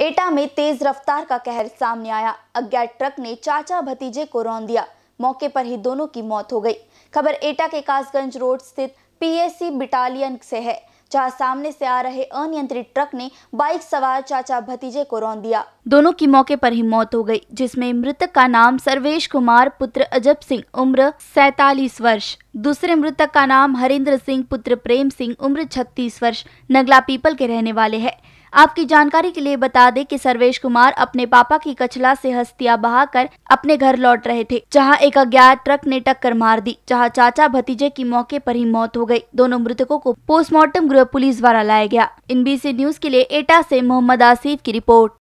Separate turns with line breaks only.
एटा में तेज रफ्तार का कहर सामने आया अज्ञात ट्रक ने चाचा भतीजे को रौन दिया मौके पर ही दोनों की मौत हो गई खबर एटा के कासगंज रोड स्थित पीएससी बिटालियन से है जहां सामने से आ रहे अनियंत्रित ट्रक ने बाइक सवार चाचा भतीजे को रौन दिया दोनों की मौके पर ही मौत हो गई जिसमें मृतक का नाम सर्वेश कुमार पुत्र अजब सिंह उम्र सैतालीस वर्ष दूसरे मृतक का नाम हरिंद्र सिंह पुत्र प्रेम सिंह उम्र छत्तीस वर्ष नगला पीपल के रहने वाले है आपकी जानकारी के लिए बता दें कि सर्वेश कुमार अपने पापा की कचला से हस्तिया बहाकर अपने घर लौट रहे थे जहां एक अज्ञात ट्रक ने टक्कर मार दी जहां चाचा भतीजे की मौके पर ही मौत हो गई दोनों मृतकों को पोस्टमार्टम गृह पुलिस द्वारा लाया गया इन बीसी न्यूज के लिए एटा से मोहम्मद आसिफ की रिपोर्ट